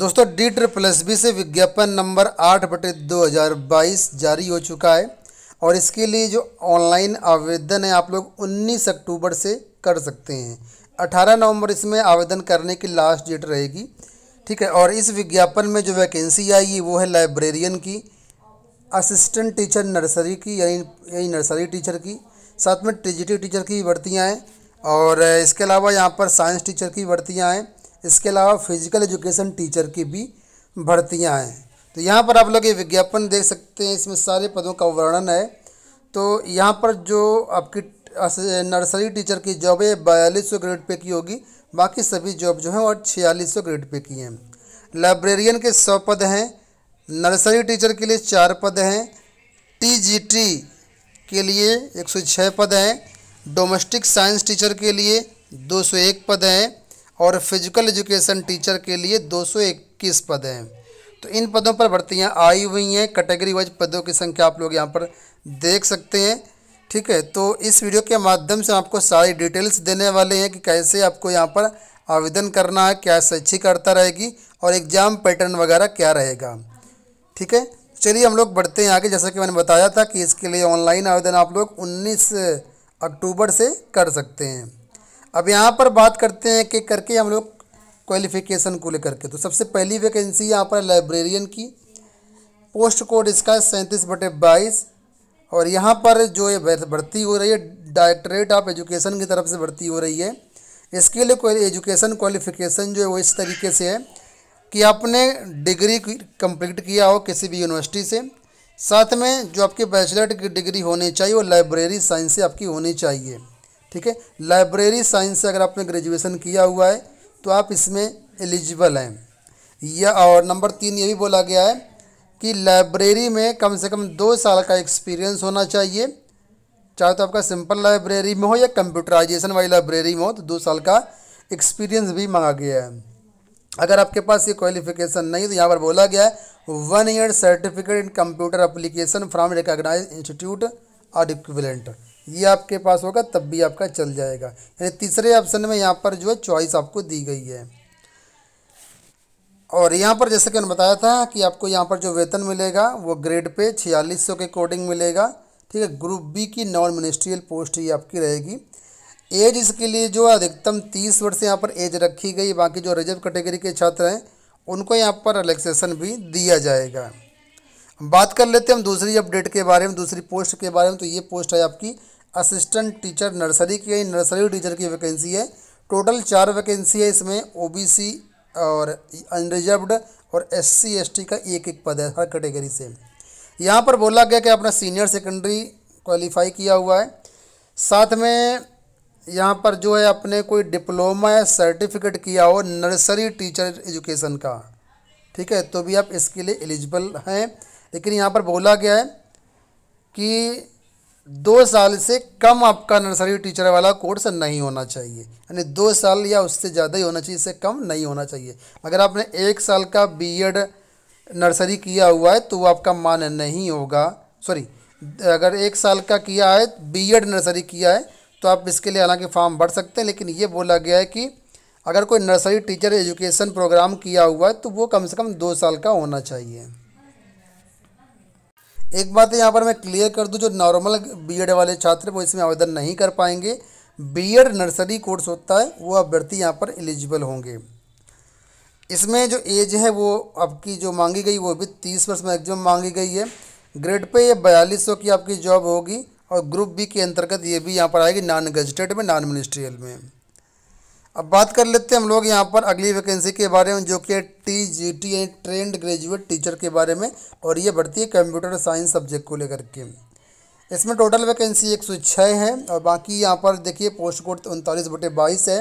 दोस्तों D triple S B से विज्ञापन नंबर आठ बटे दो हज़ार बाईस जारी हो चुका है और इसके लिए जो ऑनलाइन आवेदन है आप लोग उन्नीस अक्टूबर से कर सकते हैं अठारह नवंबर इसमें आवेदन करने की लास्ट डेट रहेगी ठीक है और इस विज्ञापन में जो वैकेंसी आई है वो है लाइब्रेरियन की असिस्टेंट टीचर नर्सरी की यानी यही नर्सरी टीचर की साथ में ट्रिजिटिव टीचर की भर्तियाँ हैं और इसके अलावा यहाँ पर साइंस टीचर की भर्तियाँ हैं इसके अलावा फिजिकल एजुकेशन टीचर की भी भर्तियाँ हैं तो यहाँ पर आप लोग ये विज्ञापन देख सकते हैं इसमें सारे पदों का वर्णन है तो यहाँ पर जो आपकी नर्सरी टीचर की जॉब है बयालीस सौ ग्रेड पे की होगी बाकी सभी जॉब जो हैं वो छियालीस सौ ग्रेड पे की हैं लाइब्रेरियन के सौ पद हैं नर्सरी टीचर के लिए चार पद हैं टीजीटी के लिए एक सौ छः पद हैं डोमेस्टिक साइंस टीचर के लिए दो सौ एक पद हैं और फिजिकल एजुकेशन टीचर के लिए 221 पद हैं तो इन पदों पर भर्तियां आई हुई हैं कैटेगरी वाइज पदों की संख्या आप लोग यहाँ पर देख सकते हैं ठीक है तो इस वीडियो के माध्यम से आपको सारी डिटेल्स देने वाले हैं कि कैसे आपको यहाँ पर आवेदन करना है क्या शैक्षिक अर्ता रहेगी और एग्ज़ाम पैटर्न वगैरह क्या रहेगा ठीक है चलिए हम लोग बढ़ते हैं आगे जैसा कि मैंने बताया था कि इसके लिए ऑनलाइन आवेदन आप लोग 19 अक्टूबर से कर सकते हैं अब यहाँ पर बात करते हैं कि करके हम लोग क्वालिफिकेशन को लेकर के तो सबसे पहली वैकेंसी यहाँ पर लाइब्रेरियन की पोस्ट कोड इसका सैंतीस बटे बाईस और यहाँ पर जो ये भर्ती हो रही है डायरेक्टरेट ऑफ एजुकेशन की तरफ से भर्ती हो रही है इसके लिए कोई एजुकेशन क्वालिफिकेशन जो है वो इस तरीके से है कि आपने डिग्री कंप्लीट किया हो किसी भी यूनिवर्सिटी से साथ में जो आपके बैचलर की डिग्री होनी चाहिए वो लाइब्रेरी साइंस से आपकी होनी चाहिए ठीक है लाइब्रेरी साइंस से अगर आपने ग्रेजुएशन किया हुआ है तो आप इसमें एलिजिबल हैं या और नंबर तीन ये भी बोला गया है कि लाइब्रेरी में कम से कम दो साल का एक्सपीरियंस होना चाहिए चाहे तो आपका सिंपल लाइब्रेरी में हो या कंप्यूटराइजेशन वाली लाइब्रेरी में हो तो दो साल का एक्सपीरियंस भी मांगा गया है अगर आपके पास ये क्वालिफिकेशन नहीं तो यहाँ पर बोला गया है one year certificate in computer application from recognise institute और इक्विलेंट ये आपके पास होगा तब भी आपका चल जाएगा यानी तीसरे ऑप्शन में यहाँ पर जो है चॉइस आपको दी गई है और यहाँ पर जैसे कि मैंने बताया था कि आपको यहाँ पर जो वेतन मिलेगा वो ग्रेड पे छियालीस सौ के अकॉर्डिंग मिलेगा ठीक है ग्रुप बी की नॉन मिनिस्ट्रियल पोस्ट ही आपकी रहेगी एज इसके लिए जो अधिकतम तीस वर्ष यहाँ पर एज रखी गई बाकी जो रिजर्व कैटेगरी के छात्र हैं उनको यहाँ पर रिलैक्सेशन भी दिया जाएगा बात कर लेते हैं हम दूसरी अपडेट के बारे में दूसरी पोस्ट के बारे में तो ये पोस्ट है आपकी असिस्टेंट टीचर नर्सरी की नर्सरी टीचर की वैकेंसी है टोटल चार वैकेंसी है इसमें ओबीसी और अनरिजर्व्ड और एससी एसटी का एक एक पद है हर कैटेगरी से यहाँ पर बोला गया कि आपने सीनियर सेकेंडरी क्वालिफाई किया हुआ है साथ में यहाँ पर जो है आपने कोई डिप्लोमा या सर्टिफिकेट किया हो नर्सरी टीचर एजुकेशन का ठीक है तो भी आप इसके लिए एलिजिबल हैं लेकिन यहाँ पर बोला गया है कि दो साल से कम आपका नर्सरी टीचर वाला कोर्स नहीं होना चाहिए यानी दो साल या उससे ज़्यादा ही होना चाहिए इससे कम नहीं होना चाहिए अगर आपने एक साल का बीएड नर्सरी किया हुआ है तो वो आपका मान नहीं होगा सॉरी अगर एक साल का किया है बीएड नर्सरी किया है तो आप इसके लिए हालांकि फॉर्म भर सकते हैं लेकिन ये बोला गया है कि अगर कोई नर्सरी टीचर एजुकेशन प्रोग्राम किया हुआ है तो वो कम से कम दो साल का होना चाहिए एक बात यहाँ पर मैं क्लियर कर दूँ जो नॉर्मल बीएड वाले छात्र वो इसमें आवेदन नहीं कर पाएंगे बीएड नर्सरी कोर्स होता है वो अभ्यर्थी यहाँ पर एलिजिबल होंगे इसमें जो एज है वो आपकी जो मांगी गई वो भी तीस वर्ष मैक्सिमम मांगी गई है ग्रेड पे ये बयालीस सौ की आपकी जॉब होगी और ग्रुप बी के अंतर्गत ये भी यहाँ पर आएगी नॉन गजटेड में नॉन मिनिस्ट्रियल में अब बात कर लेते हैं हम लोग यहाँ पर अगली वैकेंसी के बारे में जो कि T G T and trained graduate teacher के बारे में और ये बढ़ती है कंप्यूटर साइंस सब्जेक्ट को लेकर के इसमें टोटल वैकेंसी एक सौ छः है और बाकी यहाँ पर देखिए पोस्ट तो कोड उनतालीस बटे बाईस है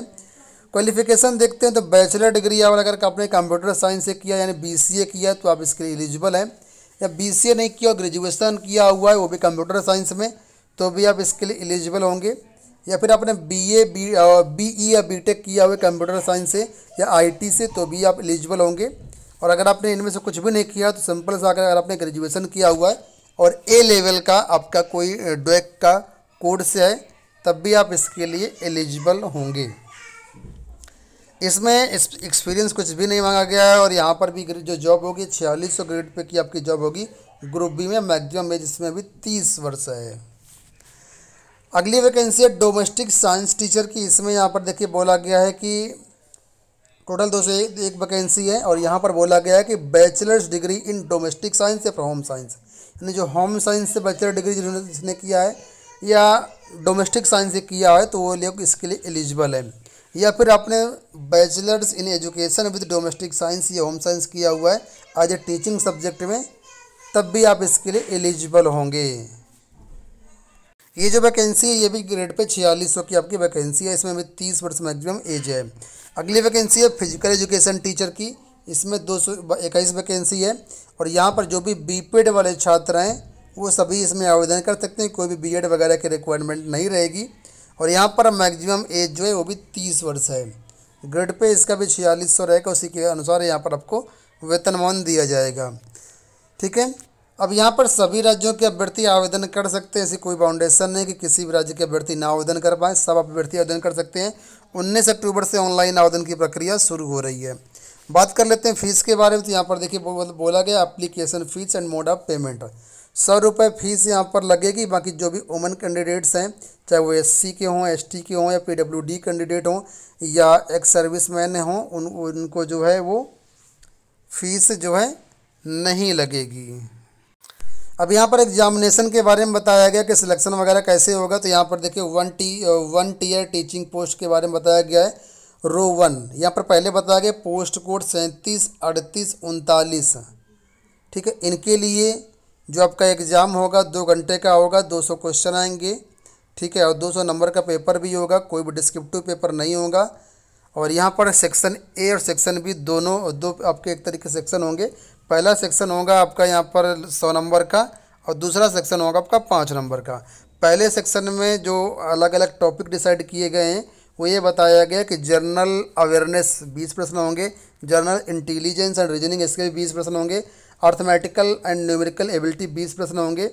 क्वालिफिकेशन देखते हैं तो बैचलर डिग्री और अगर आपने कंप्यूटर साइंस से किया यानी बी किया तो आप इसके लिए एलिजिबल हैं या बी नहीं किया और ग्रेजुएसन किया हुआ है वो भी कंप्यूटर साइंस में तो भी आप इसके लिए एलिजिबल होंगे या फिर आपने B A B B E या बी टेक किया हुआ कंप्यूटर साइंस से या आईटी से तो भी आप एलिजिबल होंगे और अगर आपने इनमें से कुछ भी नहीं किया तो सिंपल सा अगर आपने ग्रेजुएशन किया हुआ है और ए लेवल का आपका कोई डोएक e का कोर्स है तब भी आप इसके लिए एलिजिबल होंगे इसमें एक्सपीरियंस कुछ भी नहीं मांगा गया है और यहाँ पर भी जो जॉब होगी छियालीस सौ ग्रेड पे की आपकी जॉब होगी ग्रुप बी में मैक्सिमम एज इसमें भी तीस वर्ष है अगली वैकेंसी है डोमेस्टिक साइंस टीचर की इसमें यहाँ पर देखिए बोला गया है कि टोटल दो सौ एक वैकेंसी है और यहाँ पर बोला गया है कि bachelors degree in domestic science या होम साइंस यानी जो होम साइंस से बैचलर डिग्री जिन्होंने जिसने किया है या डोमेस्टिक साइंस से किया है तो वो लोग इसके लिए एलिजिबल है या फिर आपने bachelors in education with domestic science या होम साइंस किया हुआ है एज ए टीचिंग सब्जेक्ट में तब भी आप इसके लिए एलिजिबल होंगे ये जो वैकेंसी है ये भी ग्रेड पे छियालीस सौ की आपकी वैकेंसी है इसमें भी तीस वर्ष मैक्सिमम एज है अगली वैकेंसी है फिजिकल एजुकेशन टीचर की इसमें दो सौ इक्कीस वैकेंसी है और यहाँ पर जो भी बीपेड वाले छात्र हैं वो सभी इसमें आवेदन कर सकते हैं कोई भी बीएड वगैरह की रिक्वायरमेंट नहीं रहेगी और यहाँ पर मैक्सिमम एज जो है वो भी तीस वर्ष है ग्रेड पे इसका भी छियालीस सौ रहेगा उसी के अनुसार यहाँ पर आपको वेतनमान दिया जाएगा ठीक है अब यहाँ पर सभी राज्यों के अभ्यर्थी आवेदन कर सकते हैं ऐसी कोई बाउंडेशन नहीं कि किसी भी राज्य के अभ्यर्थी ना आवेदन कर पाएँ सब अभ्यर्थी आवेदन कर सकते हैं उन्नीस अक्टूबर से ऑनलाइन आवेदन की प्रक्रिया शुरू हो रही है बात कर लेते हैं फीस के बारे में तो यहाँ पर देखिए बोला गया application fees and mode of payment सौ रुपये फीस यहाँ पर लगेगी बाकी जो भी वुमेन कैंडिडेट्स हैं चाहे वो एससी के हों एसटी के हों या पीडब्ल्यूडी कैंडिडेट हों या एक्स सर्विस मैन हों उन उनको जो है वो फीस जो है नहीं लगेगी अब यहाँ पर एग्जामिनेशन के बारे में बताया गया कि सिलेक्शन वगैरह कैसे होगा तो यहाँ पर देखिए one T one tier teaching post के बारे में बताया गया है रो वन यहाँ पर पहले बताया गया पोस्ट कोड सैंतीस अड़तीस उनतालीस ठीक है इनके लिए जो आपका एग्ज़ाम होगा दो घंटे का होगा दो सौ क्वेश्चन आएंगे ठीक है और दो सौ नंबर का पेपर भी होगा कोई भी डिस्क्रिप्टिव पेपर नहीं होगा और यहाँ पर सेक्शन ए और सेक्शन बी दोनों दो आपके एक तरीके सेक्शन होंगे पहला सेक्शन होगा आपका यहाँ पर सौ नंबर का और दूसरा सेक्शन होगा आपका पाँच नंबर का पहले सेक्शन में जो अलग अलग टॉपिक डिसाइड किए गए हैं वो ये बताया गया कि जर्नल अवेयरनेस बीस प्रश्न होंगे जर्नल इंटेलिजेंस एंड रीजनिंग इसके भी बीस प्रश्न होंगे अर्थमेटिकल एंड न्यूमेरिकल एबिलिटी बीस प्रश्न होंगे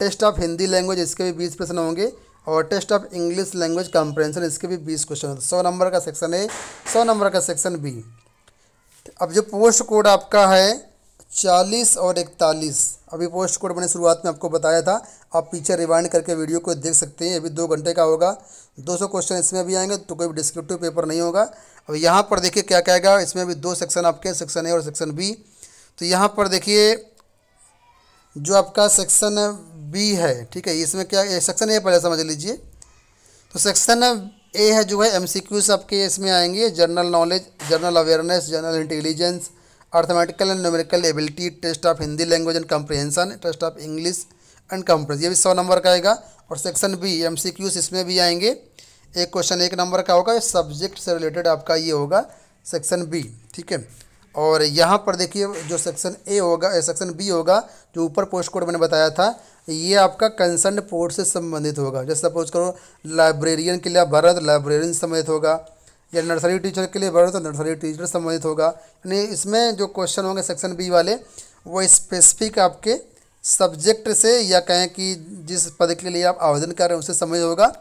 टेस्ट ऑफ हिंदी लैंग्वेज इसके भी बीस प्रश्न होंगे और test of English language comprehension इसके भी बीस क्वेश्चन होंगे सौ नंबर का सेक्शन ए सौ नंबर का सेक्शन बी अब जो पोस्ट कोड आपका है चालीस और इकतालीस अभी पोस्ट कोड मैंने शुरुआत में आपको बताया था आप पीछे रिवाइंड करके वीडियो को देख सकते हैं अभी दो घंटे का होगा 200 क्वेश्चन इसमें भी आएंगे तो कोई भी डिस्क्रिप्टिव पेपर नहीं होगा अब यहाँ पर देखिए क्या क्या आएगा इसमें भी दो सेक्शन आपके सेक्शन ए और सेक्शन बी तो यहाँ पर देखिए जो आपका सेक्शन बी है ठीक है इसमें क्या सेक्शन ए पहले समझ लीजिए तो सेक्शन ए है जो है एम आपके इसमें आएंगे general knowledge general awareness general intelligence arithmetical and numerical ability test of Hindi language and comprehension test of English and compress ये भी सौ नंबर का आएगा और सेक्शन बी एम सी इसमें भी आएंगे एक क्वेश्चन एक नंबर का होगा सब्जेक्ट से रिलेटेड आपका ये होगा सेक्शन बी ठीक है और यहाँ पर देखिए जो सेक्शन ए होगा सेक्शन बी होगा जो ऊपर पोस्ट कोड मैंने बताया था ये आपका कंसर्न पोर्ट से संबंधित होगा जैसे सपोज करो लाइब्रेरियन के लिए भारत लाइब्रेरियन संबंधित होगा या नर्सरी टीचर के लिए वर्ड तो नर्सरी टीचर संबंधित होगा यानी इसमें जो क्वेश्चन होंगे सेक्शन बी वाले वो स्पेसिफिक आपके सब्जेक्ट से या कहें कि जिस पद के लिए आप आवेदन कर रहे हैं उससे संबंधित होगा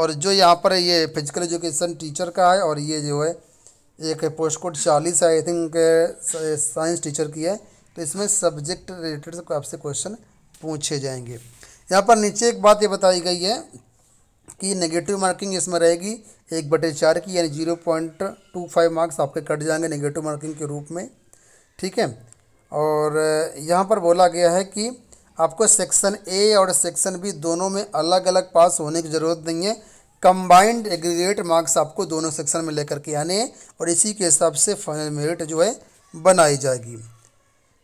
और जो यहाँ पर ये फिजिकल एजुकेशन टीचर का है और ये जो है एक पोस्ट कोड चालीस आई थिंक साइंस टीचर की है तो इसमें सब्जेक्ट रिलेटेड आपसे क्वेश्चन पूछे जाएंगे यहाँ पर नीचे एक बात ये बताई गई है की नेगेटिव मार्किंग इसमें रहेगी एक बटे चार की यानी zero point two five marks आपके कट जाएंगे नेगेटिव मार्किंग के रूप में ठीक है और यहाँ पर बोला गया है कि आपको सेक्शन ए और सेक्शन बी दोनों में अलग अलग पास होने की ज़रूरत नहीं है कंबाइंड एग्रीगेट मार्क्स आपको दोनों सेक्शन में लेकर के आने और इसी के हिसाब से फाइनल मेरिट जो है बनाई जाएगी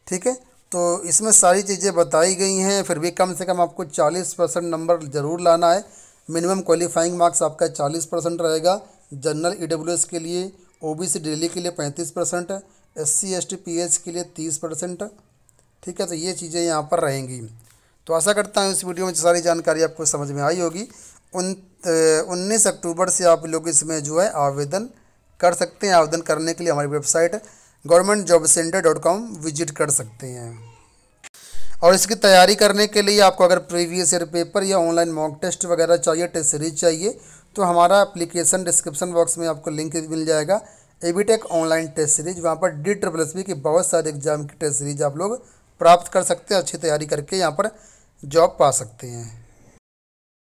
ठीक है तो इसमें सारी चीज़ें बताई गई हैं फिर भी कम से कम आपको 40 परसेंट नंबर ज़रूर लाना है मिनिमम क्वालिफाइंग मार्क्स आपका चालीस परसेंट रहेगा जनरल ई e के लिए ओ बी डेली के लिए पैंतीस percent S C S T P H के लिए तीस परसेंट ठीक है तो ये चीज़ें यहाँ पर रहेंगी तो आशा करता हूँ इस वीडियो में सारी जानकारी आपको समझ में आई होगी उन उन्नीस अक्टूबर से आप लोग इसमें जो है आवेदन कर सकते हैं आवेदन करने के लिए हमारी website government job centre dot com visit कर सकते हैं और इसकी तैयारी करने के लिए आपको अगर प्रीवियस ईयर पेपर या ऑनलाइन मॉक टेस्ट वगैरह चाहिए टेस्ट सीरीज चाहिए तो हमारा एप्लीकेशन डिस्क्रिप्शन बॉक्स में आपको लिंक मिल जाएगा A B tech online test series वहाँ पर डी ट्रिपल एस बी की बहुत सारे एग्जाम की टेस्ट सीरीज आप लोग प्राप्त कर सकते हैं अच्छी तैयारी करके यहाँ पर जॉब पा सकते हैं